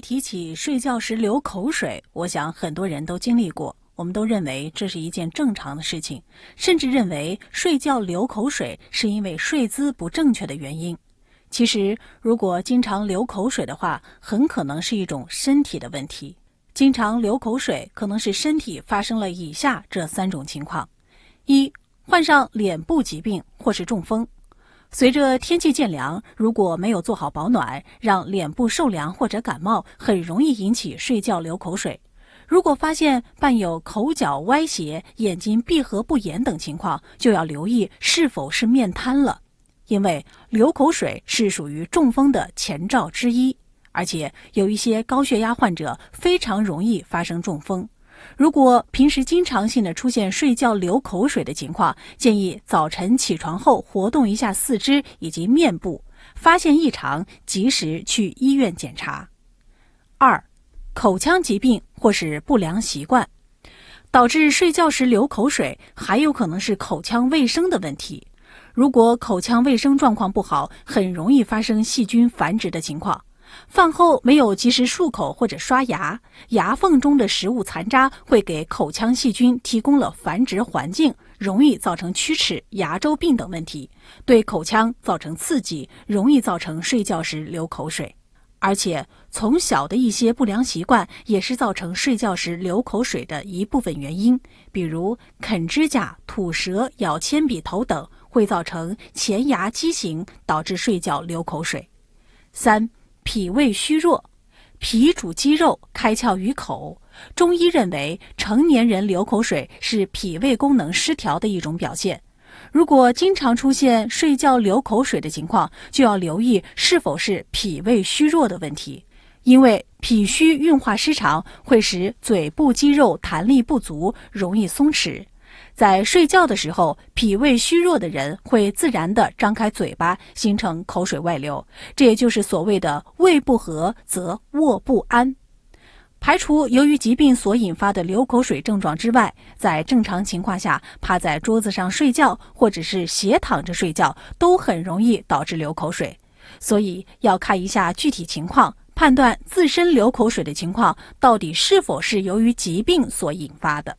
提起睡觉时流口水，我想很多人都经历过。我们都认为这是一件正常的事情，甚至认为睡觉流口水是因为睡姿不正确的原因。其实，如果经常流口水的话，很可能是一种身体的问题。经常流口水可能是身体发生了以下这三种情况：一、患上脸部疾病或是中风。随着天气渐凉，如果没有做好保暖，让脸部受凉或者感冒，很容易引起睡觉流口水。如果发现伴有口角歪斜、眼睛闭合不严等情况，就要留意是否是面瘫了，因为流口水是属于中风的前兆之一。而且有一些高血压患者非常容易发生中风。如果平时经常性的出现睡觉流口水的情况，建议早晨起床后活动一下四肢以及面部，发现异常及时去医院检查。二、口腔疾病或是不良习惯导致睡觉时流口水，还有可能是口腔卫生的问题。如果口腔卫生状况不好，很容易发生细菌繁殖的情况。饭后没有及时漱口或者刷牙，牙缝中的食物残渣会给口腔细菌提供了繁殖环境，容易造成龋齿、牙周病等问题，对口腔造成刺激，容易造成睡觉时流口水。而且从小的一些不良习惯也是造成睡觉时流口水的一部分原因，比如啃指甲、吐舌、咬铅笔头等，会造成前牙畸形，导致睡觉流口水。三。脾胃虚弱，脾主肌肉，开窍于口。中医认为，成年人流口水是脾胃功能失调的一种表现。如果经常出现睡觉流口水的情况，就要留意是否是脾胃虚弱的问题。因为脾虚运化失常，会使嘴部肌肉弹力不足，容易松弛。在睡觉的时候，脾胃虚弱的人会自然地张开嘴巴，形成口水外流，这也就是所谓的“胃不和则卧不安”。排除由于疾病所引发的流口水症状之外，在正常情况下，趴在桌子上睡觉或者是斜躺着睡觉，都很容易导致流口水。所以要看一下具体情况，判断自身流口水的情况到底是否是由于疾病所引发的。